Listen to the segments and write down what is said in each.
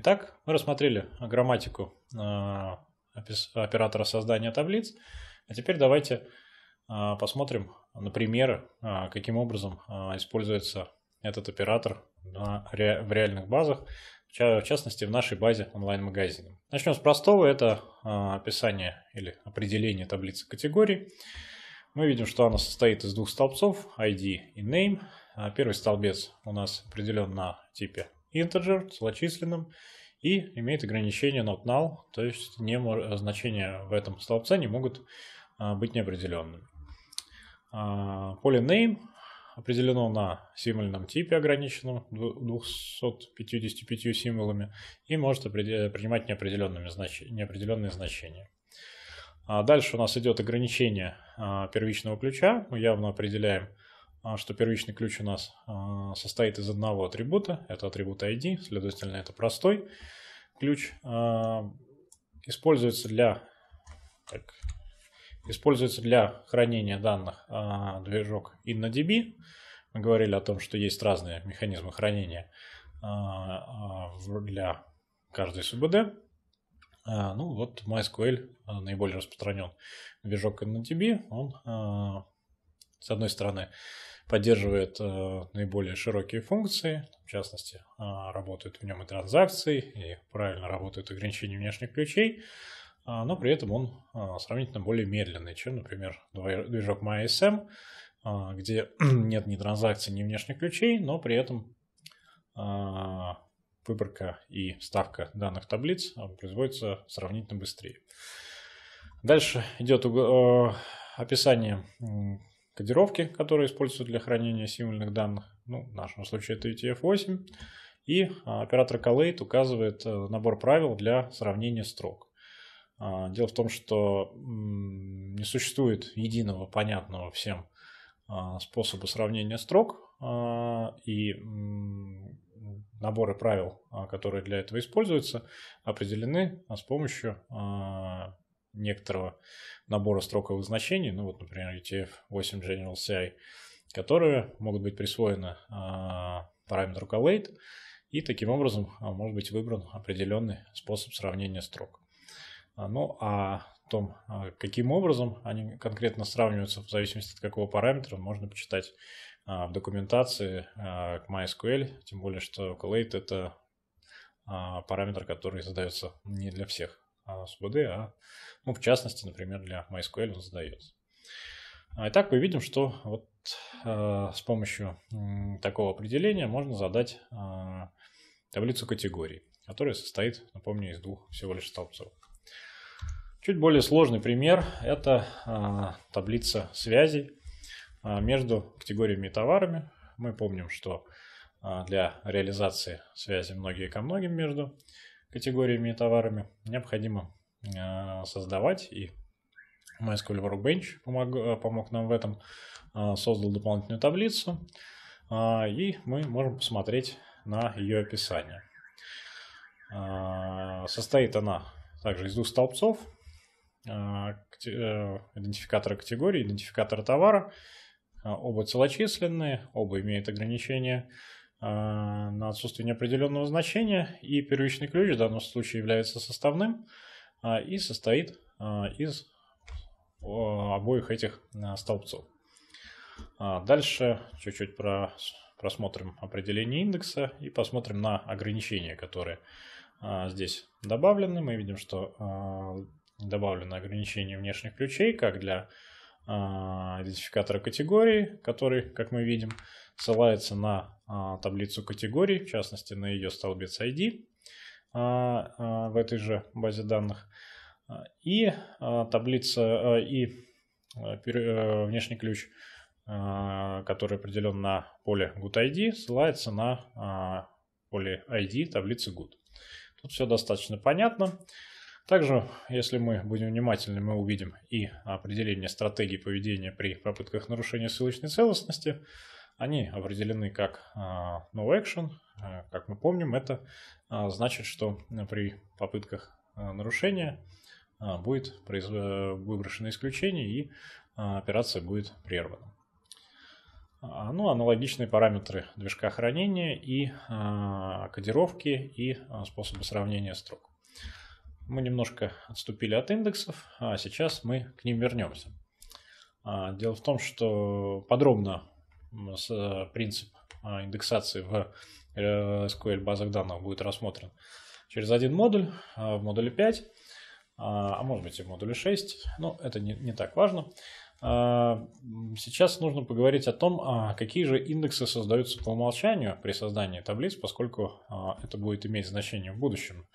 Итак, мы рассмотрели грамматику э, оператора создания таблиц. А теперь давайте э, посмотрим на примеры, э, каким образом используется этот оператор в реальных базах, в частности в нашей базе онлайн-магазина. Начнем с простого, это описание или определение таблицы категорий. Мы видим, что она состоит из двух столбцов, ID и Name. Первый столбец у нас определен на типе integer злочисленным и имеет ограничение not null, то есть не, э, значения в этом столбце не могут а, быть неопределенными. А, поле name определено на символьном типе, ограниченном 255 символами, и может принимать неопределенными знач... неопределенные значения. А дальше у нас идет ограничение а, первичного ключа. Мы явно определяем а, что первичный ключ у нас а, состоит из одного атрибута, это атрибут ID, следовательно, это простой ключ. А, используется для, так, используется для хранения данных движок InnoDB. Мы говорили о том, что есть разные механизмы хранения для каждой СУБД. Ну вот MySQL наиболее распространен движок InnoDB, он с одной стороны, поддерживает э, наиболее широкие функции, в частности, э, работают в нем и транзакции, и правильно работают ограничения внешних ключей, а, но при этом он э, сравнительно более медленный, чем, например, движок MySM, а, где нет ни транзакций, ни внешних ключей, но при этом а, выборка и ставка данных таблиц производится сравнительно быстрее. Дальше идет описание кодировки, которые используются для хранения символьных данных. Ну, в нашем случае это utf e 8 И а, оператор collate указывает э, набор правил для сравнения строк. А, дело в том, что не существует единого, понятного всем а, способа сравнения строк, и наборы правил, которые для этого используются, определены с помощью некоторого набора строковых значений, ну вот, например, UTF-8 e General CI, которые могут быть присвоены а, параметру collate, и таким образом а, может быть выбран определенный способ сравнения строк. А, ну, а том, каким образом они конкретно сравниваются в зависимости от какого параметра, можно почитать в документации к MySQL, тем более, что collate — это параметр, который задается не для всех а, СВД, а ну, в частности, например, для MySQL он задается. А, итак, мы видим, что вот э, с помощью э, такого определения можно задать э, таблицу категорий, которая состоит, напомню, из двух всего лишь столбцов. Чуть более сложный пример – это э, таблица связей э, между категориями и товарами. Мы помним, что э, для реализации связи многие ко многим между категориями и товарами необходимо а, создавать. И MySQL Workbench помог, э, помог нам в этом, а, создал дополнительную таблицу. А, и мы можем посмотреть на ее описание. Состоит она также из двух столбцов. Э, идентификатора категории, идентификатора товара. Оба целочисленные, оба имеют ограничения а, на отсутствие неопределенного значения, и первичный ключ в данном случае является составным а, и состоит а, из обоих этих столбцов. Дальше чуть-чуть про, просмотрим определение индекса и посмотрим на ограничения, которые здесь добавлены. Мы видим, что добавлено ограничение внешних ключей как для а, идентификатора категории, который, как мы видим, ссылается на а, таблицу категорий, в частности на ее столбец ID а, в этой же базе данных. И таблица и внешний ключ, который определен на поле GoodID, ссылается на поле ID таблицы Good. Тут все достаточно понятно. Также, если мы будем внимательны, мы увидим и определение стратегии поведения при попытках нарушения ссылочной целостности. Они определены как а, no action. А, как мы помним, это а, значит, что при попытках нарушения будет э, выброшено исключение и операция будет прервана. Ну, аналогичные параметры движка хранения и кодировки и способы сравнения строк. Мы немножко отступили от индексов, а сейчас мы к ним вернемся. А, дело в том, что подробно э, принцип а, индексации в э, SQL базах данных будет рассмотрен через один модуль, а, в модуле 5, а может быть и в модуле 6, но это не, не так важно. Сейчас нужно поговорить о том, какие же индексы создаются по умолчанию при создании таблиц, поскольку это будет иметь значение в будущем.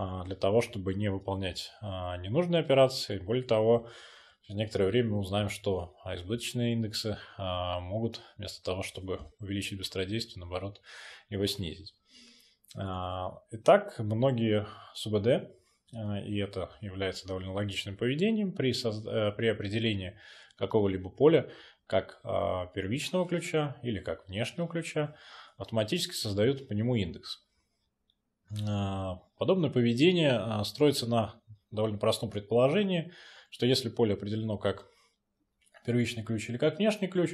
А, для того, чтобы не выполнять а, ненужные операции. Более того, через некоторое время мы узнаем, что избыточные индексы а, могут вместо того, чтобы увеличить быстродействие, наоборот, его снизить. Итак, многие СУБД, и это является довольно логичным поведением при, соз... Э, при определении какого-либо поля, как первичного ключа или как внешнего ключа, автоматически создают по нему индекс. Э, подобное поведение э, строится на довольно простом предположении, что если поле определено как первичный ключ или как внешний ключ,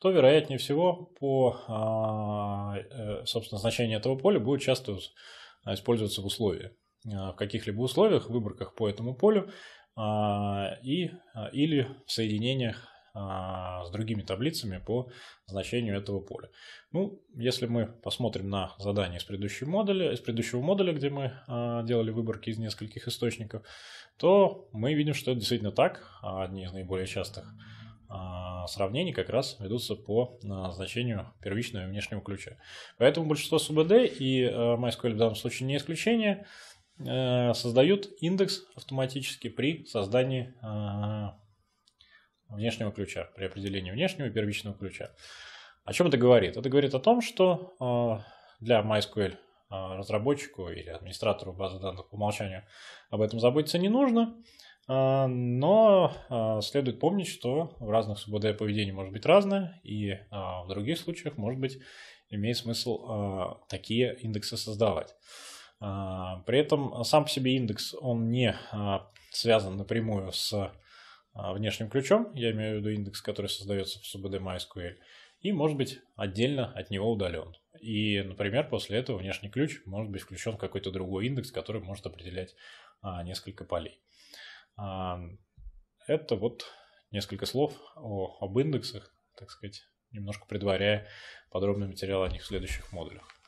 то вероятнее всего по а, э, собственно, значению этого поля будет часто использоваться в условии. В каких-либо условиях, выборках по этому полю а, и, или в соединениях а, с другими таблицами по значению этого поля. Ну, если мы посмотрим на задание из, предыдущего модуля, из предыдущего модуля, где мы а, делали выборки из нескольких источников, то мы видим, что это действительно так. Одни из наиболее частых а, сравнений как раз ведутся по значению первичного и внешнего ключа. Поэтому большинство СУБД и MySQL в данном случае не исключение э, создают индекс автоматически при создании внешнего ключа, при определении внешнего и первичного ключа. О чем это говорит? Это говорит о том, что э, для MySQL э, разработчику или администратору базы данных по умолчанию об этом заботиться не нужно, э, но следует помнить, что в разных СУБД поведение может быть разное, и в других случаях, может быть, имеет смысл такие индексы создавать. При этом сам по себе индекс, он не связан напрямую с а, внешним ключом, я имею в виду индекс, который создается в SUBD MySQL, и может быть отдельно от него удален. И, например, после этого внешний ключ может быть включен в какой-то другой индекс, который может определять а, несколько полей. А, это вот несколько слов о, об индексах, так сказать, немножко предваряя подробный материал о них в следующих модулях.